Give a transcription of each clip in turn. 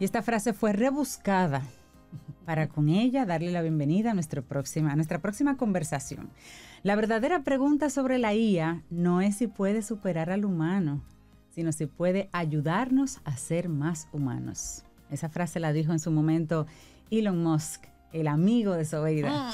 Y esta frase fue rebuscada para con ella darle la bienvenida a, nuestra próxima, a nuestra próxima conversación. La verdadera pregunta sobre la IA no es si puede superar al humano, sino si puede ayudarnos a ser más humanos. Esa frase la dijo en su momento Elon Musk el amigo de Sobeida.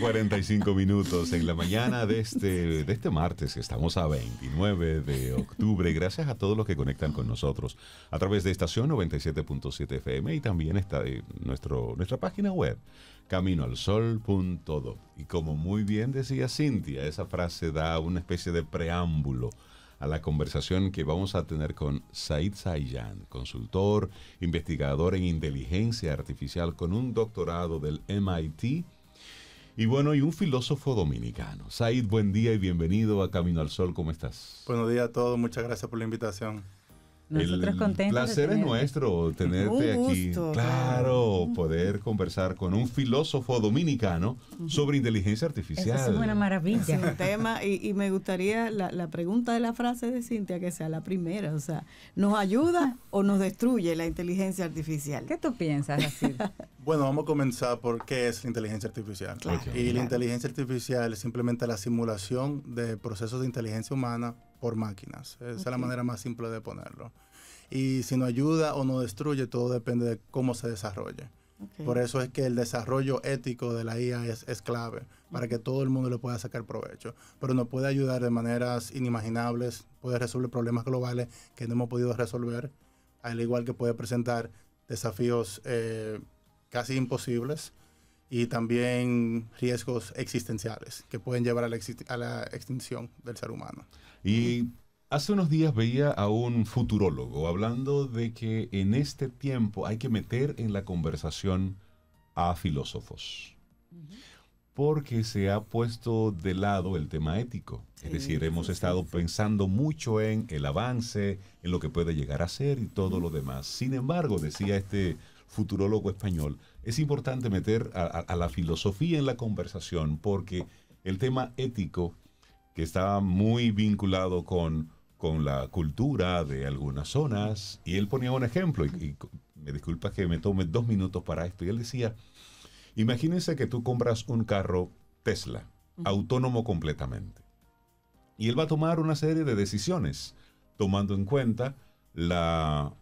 45 ah. minutos en la mañana de este, de este martes, estamos a 29 de octubre. Gracias a todos los que conectan con nosotros a través de estación 97.7 FM y también está nuestro, nuestra página web, caminoalsol.do. Y como muy bien decía Cintia, esa frase da una especie de preámbulo a la conversación que vamos a tener con Said Zayyan, consultor, investigador en inteligencia artificial con un doctorado del MIT. Y bueno, y un filósofo dominicano. Said, buen día y bienvenido a Camino al Sol. ¿Cómo estás? Buenos días a todos. Muchas gracias por la invitación. Nosotros el placer es nuestro tenerte aquí. Claro, claro, poder conversar con un filósofo dominicano sobre inteligencia artificial. es una maravilla. Es un tema y, y me gustaría la, pregunta de la frase de Cintia que sea la primera. O sea, ¿nos ayuda o nos destruye la inteligencia artificial? ¿Qué tú piensas, así? bueno, vamos a comenzar por qué es la inteligencia artificial. y la inteligencia artificial es simplemente la simulación de procesos de inteligencia humana por máquinas. Esa es la manera más simple de ponerlo. Y si no ayuda o no destruye, todo depende de cómo se desarrolle. Por eso es que el desarrollo ético de la IA es, clave, para que todo el mundo le pueda sacar provecho. Pero nos puede ayudar de maneras inimaginables, puede resolver problemas globales que no hemos podido resolver, al igual que puede presentar desafíos eh, casi imposibles y también riesgos existenciales que pueden llevar a la, extinción del ser humano. Y Hace unos días veía a un futurólogo hablando de que en este tiempo hay que meter en la conversación a filósofos. Porque se ha puesto de lado el tema ético. es decir, hemos estado pensando mucho en el avance, en lo que puede llegar a ser y todo lo demás. Sin embargo, decía este futurólogo español. Es importante meter a, la filosofía en la conversación porque el tema ético, que está muy vinculado con, la cultura de algunas zonas, y él ponía un ejemplo, y, me disculpa que me tome dos minutos para esto, y él decía, imagínense que tú compras un carro Tesla, autónomo completamente, y él va a tomar una serie de decisiones, tomando en cuenta la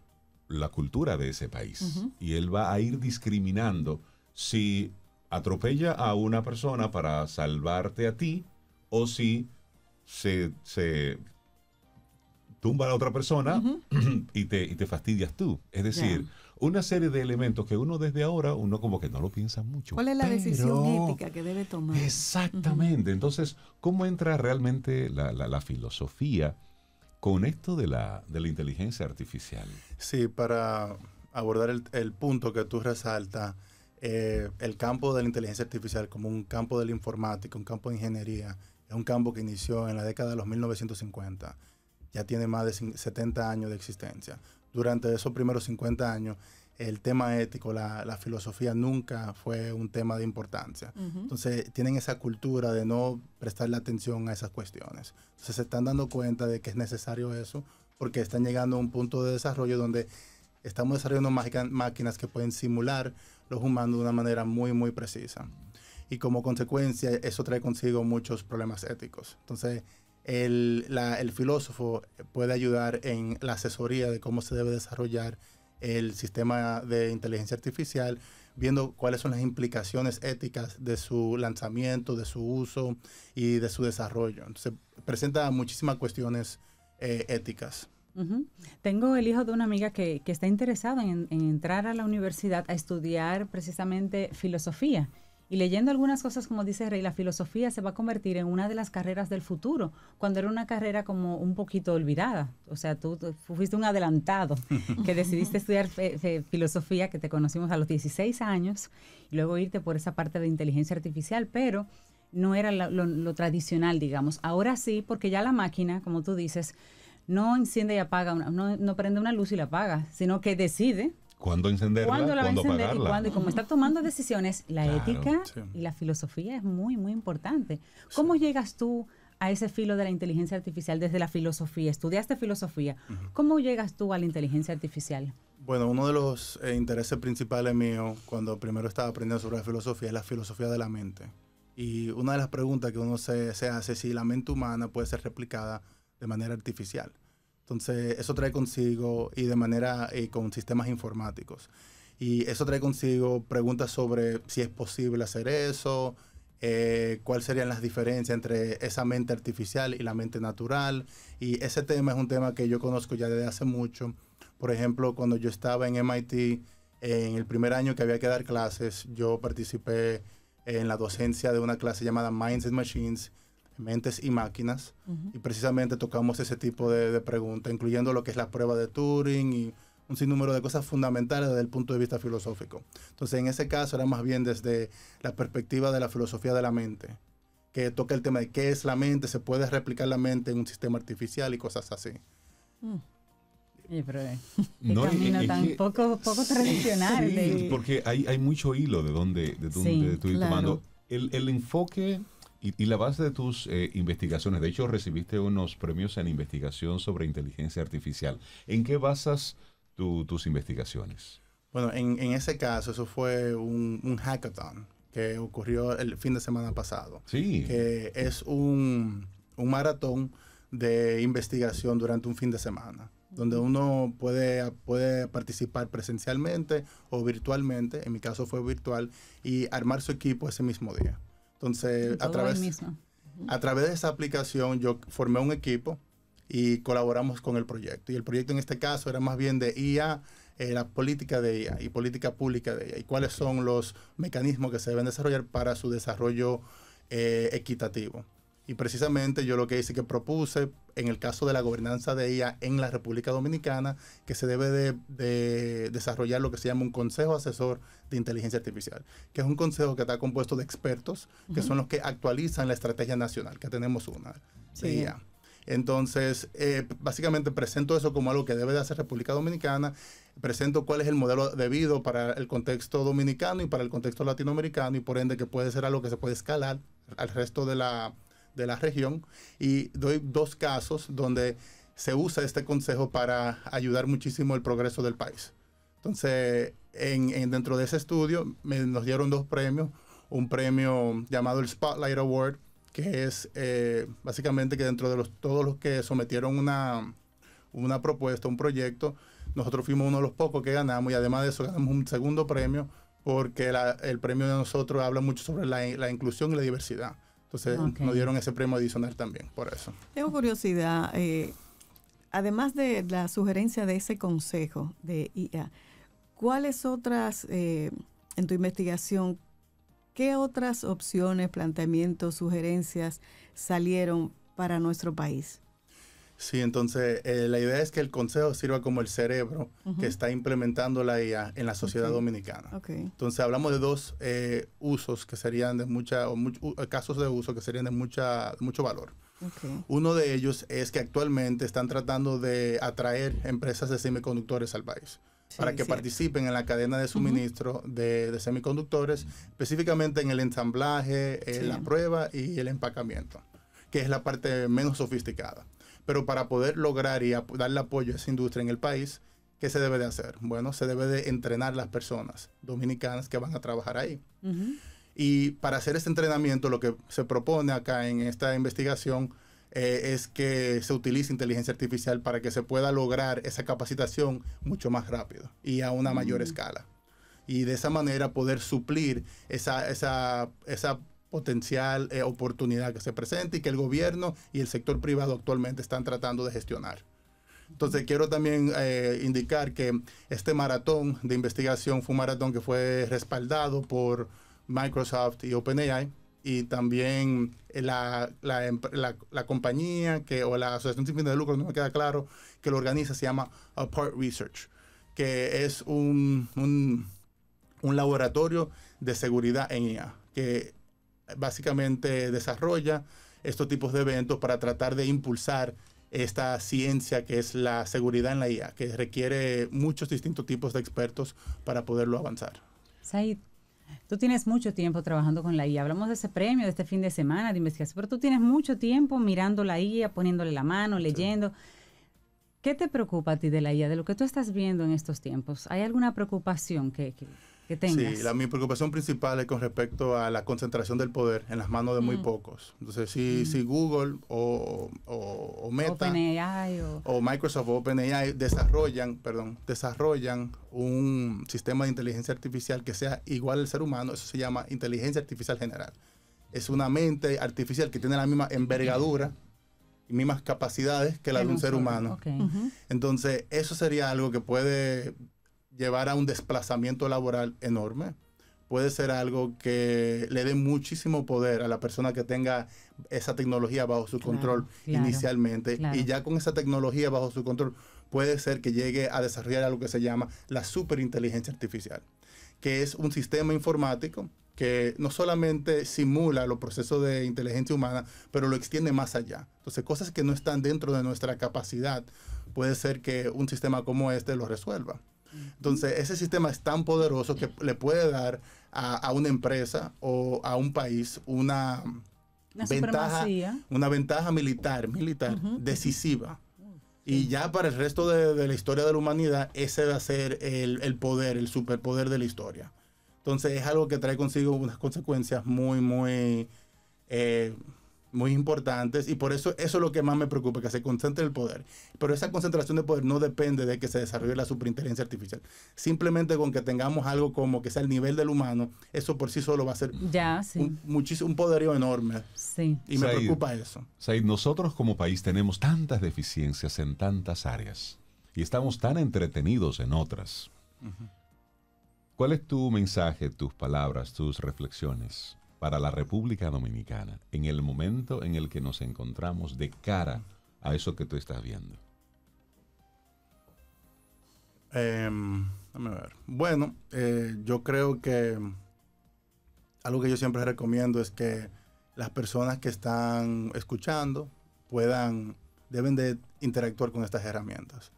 la cultura de ese país. Y él va a ir discriminando si atropella a una persona para salvarte a ti o si se, tumba a la otra persona y, te, fastidias tú. Es decir, una serie de elementos que uno desde ahora, uno como que no lo piensa mucho. ¿Cuál es la decisión ética que debe tomar? Exactamente. Entonces, ¿cómo entra realmente la filosofía? con esto de la, de la inteligencia artificial. Sí, para abordar el, punto que tú resaltas, eh, el campo de la inteligencia artificial como un campo de la informática, un campo de ingeniería, es un campo que inició en la década de los 1950. Ya tiene más de 70 años de existencia. Durante esos primeros 50 años el tema ético, la, filosofía nunca fue un tema de importancia. Entonces tienen esa cultura de no prestarle atención a esas cuestiones. Entonces se están dando cuenta de que es necesario eso porque están llegando a un punto de desarrollo donde estamos desarrollando máquinas que pueden simular los humanos de una manera muy, muy precisa. Y como consecuencia eso trae consigo muchos problemas éticos. Entonces el, el filósofo puede ayudar en la asesoría de cómo se debe desarrollar el sistema de inteligencia artificial, viendo cuáles son las implicaciones éticas de su lanzamiento, de su uso y de su desarrollo. se presenta muchísimas cuestiones eh, éticas. Tengo el hijo de una amiga que, está interesada en, entrar a la universidad a estudiar precisamente filosofía. Y leyendo algunas cosas, como dice Rey, la filosofía se va a convertir en una de las carreras del futuro, cuando era una carrera como un poquito olvidada. O sea, tú, fuiste un adelantado que decidiste estudiar filosofía, que te conocimos a los 16 años, y luego irte por esa parte de inteligencia artificial, pero no era lo, tradicional, digamos. Ahora sí, porque ya la máquina, como tú dices, no enciende y apaga, no, no prende una luz y la apaga, sino que decide cuándo encenderla, cuándo, la encender Y, como está tomando decisiones, la ética y la filosofía es muy, muy importante. ¿Cómo llegas tú a ese filo de la inteligencia artificial desde la filosofía? Estudiaste filosofía. ¿Cómo llegas tú a la inteligencia artificial? Bueno, uno de los eh, intereses principales míos cuando primero estaba aprendiendo sobre la filosofía es la filosofía de la mente. Y una de las preguntas que uno se, se hace es si la mente humana puede ser replicada de manera artificial. Entonces, eso trae consigo y de manera eh, con sistemas informáticos. Y eso trae consigo preguntas sobre si es posible hacer eso, eh, cuáles serían las diferencias entre esa mente artificial y la mente natural. Y ese tema es un tema que yo conozco ya desde hace mucho. Por ejemplo, cuando yo estaba en MIT, en el primer año que había que dar clases, yo participé en la docencia de una clase llamada Minds and Machines, mentes y máquinas, y precisamente tocamos ese tipo de, de preguntas, incluyendo lo que es la prueba de Turing y un sinnúmero de cosas fundamentales desde el punto de vista filosófico. Entonces, en ese caso era más bien desde la perspectiva de la filosofía de la mente, que toca el tema de qué es la mente, se puede replicar la mente en un sistema artificial y cosas así. Mm. Sí, pero eh, no, camino tan poco, tradicional. Porque hay, hay, mucho hilo de donde, de estoy tomando. El, el enfoque y, la base de tus eh, investigaciones, de hecho recibiste unos premios en investigación sobre inteligencia artificial. ¿En qué basas tus investigaciones? Bueno, en, ese caso, eso fue un, hackathon que ocurrió el fin de semana pasado. Sí. Que es un, un maratón de investigación durante un fin de semana donde uno puede participar presencialmente o virtualmente, en mi caso fue virtual, y armar su equipo ese mismo día. Entonces, a través, a través de esa aplicación yo formé un equipo y colaboramos con el proyecto. Y el proyecto en este caso era más bien de IA, eh, la política de IA y política pública de IA, y cuáles son los mecanismos que se deben desarrollar para su desarrollo eh, equitativo. Y precisamente yo lo que hice que propuse en el caso de la gobernanza de IA en la República Dominicana, que se debe de, desarrollar lo que se llama un Consejo Asesor de Inteligencia Artificial, que es un consejo que está compuesto de expertos, que son los que actualizan la estrategia nacional, que tenemos una sí. Entonces, eh, básicamente presento eso como algo que debe de hacer República Dominicana, presento cuál es el modelo debido para el contexto dominicano y para el contexto latinoamericano y por ende que puede ser algo que se puede escalar al resto de la de la región y doy dos casos donde se usa este consejo para ayudar muchísimo el progreso del país. Entonces, en, dentro de ese estudio nos dieron dos premios, un premio llamado el Spotlight Award, que es eh, básicamente que dentro de los, todos los que sometieron una, propuesta, un proyecto, nosotros fuimos uno de los pocos que ganamos y además de eso ganamos un segundo premio porque el premio de nosotros habla mucho sobre la inclusión y la diversidad. Entonces nos dieron ese premio adicional también por eso. Tengo curiosidad, eh, además de la sugerencia de ese consejo de IA, ¿cuáles otras, eh, en tu investigación, qué otras opciones, planteamientos, sugerencias salieron para nuestro país? Sí, entonces eh, la idea es que el consejo sirva como el cerebro que está implementando la IA en la sociedad dominicana. Entonces hablamos de dos eh, usos que serían de mucha, eh, casos de uso que serían de mucha, mucho valor. Okay. Uno de ellos es que actualmente están tratando de atraer empresas de semiconductores al país para que participen en la cadena de suministro de, semiconductores, específicamente en el ensamblaje, la prueba y el empacamiento, que es la parte menos sofisticada. Pero para poder lograr y darle apoyo a esa industria en el país, ¿qué se debe de hacer? Bueno, se debe de entrenar las personas dominicanas que van a trabajar ahí. Y para hacer ese entrenamiento, lo que se propone acá en esta investigación eh, es que se utilice inteligencia artificial para que se pueda lograr esa capacitación mucho más rápido y a una mayor mm. escala. Y de esa manera poder suplir esa, esa, esa potencial eh, oportunidad que se presenta y que el gobierno y el sector privado actualmente están tratando de gestionar. Entonces quiero también eh, indicar que este maratón de investigación fue un maratón que fue respaldado por Microsoft y OpenAI y también la, la, la, compañía que, o la asociación sin fines de lucro, no me queda claro, que lo organiza se llama Apart Research, que es un, un, un laboratorio de seguridad en IA, que básicamente desarrolla estos tipos de eventos para tratar de impulsar esta ciencia que es la seguridad en la IA, que requiere muchos distintos tipos de expertos para poderlo avanzar. Said, tú tienes mucho tiempo trabajando con la IA. Hablamos de ese premio, de este fin de semana de investigación, pero tú tienes mucho tiempo mirando la IA, poniéndole la mano, leyendo. ¿Qué te preocupa a ti de la IA, de lo que tú estás viendo en estos tiempos? ¿Hay alguna preocupación que Sí, la, mi preocupación principal es con respecto a la concentración del poder en las manos de muy mm. pocos. Entonces, si, mm. si Google o, o, o Meta o... o... OpenAI desarrollan, perdón, desarrollan un sistema de inteligencia artificial que sea igual al ser humano, eso se llama inteligencia artificial general. Es una mente artificial que tiene la misma envergadura y mismas capacidades que la de un ser humano. Entonces, eso sería algo que puede llevar a un desplazamiento laboral enorme. Puede ser algo que le dé muchísimo poder a la persona que tenga esa tecnología bajo su control inicialmente. Y ya con esa tecnología bajo su control puede ser que llegue a desarrollar algo que se llama la superinteligencia artificial, que es un sistema informático que no solamente simula los procesos de inteligencia humana, pero lo extiende más allá. Entonces, cosas que no están dentro de nuestra capacidad, puede ser que un sistema como este lo resuelva. Entonces, ese sistema es tan poderoso que le puede dar a, una empresa o a un país una, ventaja, una ventaja militar, militar, decisiva. Y ya para el resto de, la historia de la humanidad, ese va a ser el, poder, el superpoder de la historia. Entonces es algo que trae consigo unas consecuencias muy, muy eh, muy importantes y por eso eso es lo que más me preocupa, que se concentre el poder. Pero esa concentración de poder no depende de que se desarrolle la superinteligencia artificial. Simplemente con que tengamos algo como que sea el nivel del humano, eso por sí solo va a ser un, muchísimo, un poderío enorme. Y me preocupa eso. Said, nosotros como país tenemos tantas deficiencias en tantas áreas y estamos tan entretenidos en otras. ¿Cuál es tu mensaje, tus palabras, tus reflexiones? para la República Dominicana en el momento en el que nos encontramos de cara a eso que tú estás viendo? Em, bueno, eh, yo creo que algo que yo siempre recomiendo es que las personas que están escuchando puedan, deben de interactuar con estas herramientas.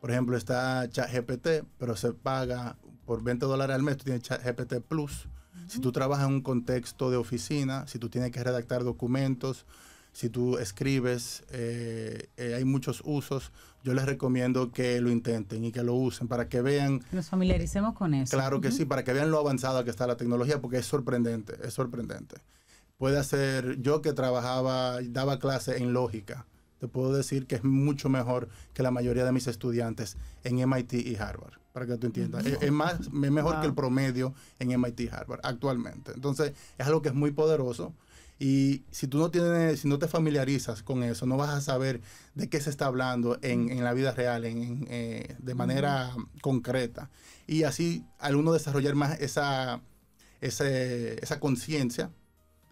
Por ejemplo, está ChatGPT, pero se paga por 20 dólares al mes, tú tienes ChatGPT Plus si tú trabajas en un contexto de oficina, si tú tienes que redactar documentos, si tú escribes, eh, eh, hay muchos usos. Yo les recomiendo que lo intenten y que lo usen para que vean. Nos familiaricemos con eso. Claro que sí, para que vean lo avanzada que está la tecnología, porque es sorprendente, es sorprendente. Puede ser yo que trabajaba, daba clase en lógica, te puedo decir que es mucho mejor que la mayoría de mis estudiantes en MIT y Harvard para que tú entiendas. Es, más, mejor que el promedio en MIT Harvard actualmente. Entonces, es algo que es muy poderoso. Y si tú no tienes, si no te familiarizas con eso, no vas a saber de qué se está hablando en, la vida real, eh, de manera concreta. Y así al uno desarrollar más esa, esa, esa conciencia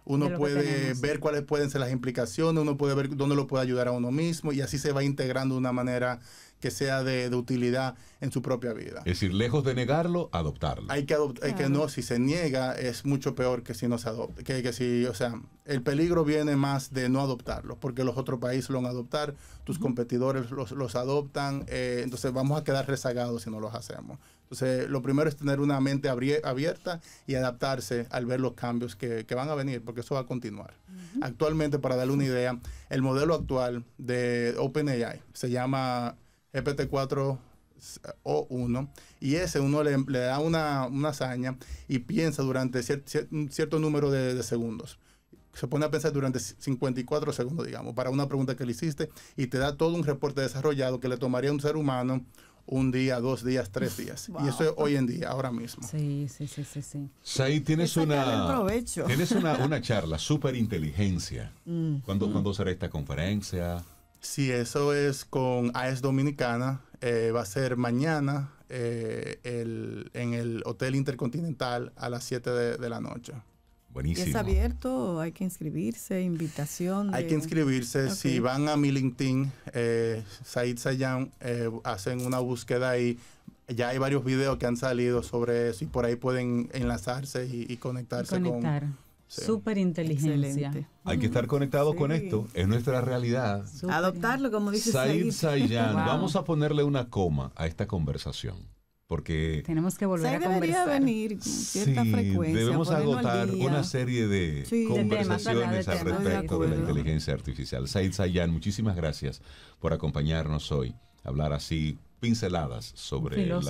uno puede ver cuáles pueden ser las implicaciones, uno puede ver dónde lo puede ayudar a uno mismo y así se va integrando de una manera que sea de, utilidad en su propia vida. Es decir, lejos de negarlo, adoptarlo. Hay que que no, si se niega es mucho peor que si no se adopta, que, o sea, el peligro viene más de no adoptarlo, porque los otros países lo van a adoptar, tus competidores los, los adoptan, eh, entonces vamos a quedar rezagados si no los hacemos lo primero es tener una mente abierta y adaptarse al ver los cambios que, van a venir, porque eso va a continuar. Actualmente, para darle una idea, el modelo actual de OpenAI se llama GPT-4 o 1 y ese uno le, da una, hazaña y piensa durante un cierto número de, segundos. Se pone a pensar durante 54 segundos, digamos, para una pregunta que le hiciste y te da todo un reporte desarrollado que le tomaría un ser humano un día, dos días, tres días. Y eso es hoy en día, ahora mismo. Sí, sí, sí, sí. sí. tienes una, tienes una, charla, súper inteligencia. Mm. Mm. ¿Cuándo, será esta conferencia? Sí, eso es con AES Dominicana. Eh, va a ser mañana eh, en el Hotel Intercontinental a las 7 de la noche. ¿Es abierto? ¿Hay que inscribirse? ¿Invitación? Hay que inscribirse. Si van a mi LinkedIn, eh, Said Sayan, eh, hacen una búsqueda ahí. Ya hay varios videos que han salido sobre eso y por ahí pueden enlazarse y, conectarse Conectar. Súper inteligente. Hay que estar conectado con esto. Es nuestra realidad. Adoptarlo, como dice Said Sayan. Vamos a ponerle una coma a esta conversación porque tenemos que volver a conversar. Debemos agotar una serie de conversaciones al respecto de, la inteligencia artificial. Said Sayan, muchísimas gracias por acompañarnos hoy, hablar así pinceladas sobre la,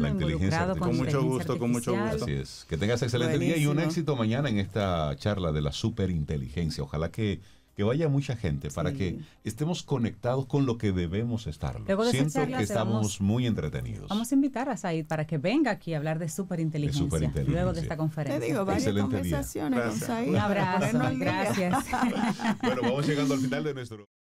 la inteligencia artificial. Con, mucho gusto, con mucho gusto. Así Que tengas excelente día y un éxito mañana en esta charla de la superinteligencia. Ojalá que que vaya mucha gente, para que estemos conectados con lo que debemos estar. Siento que estamos muy entretenidos. Vamos a invitar a Said para que venga aquí a hablar de superinteligencia, luego de esta conferencia. Te digo, varias Excelente conversaciones Un abrazo, gracias. bueno, vamos llegando al final de nuestro...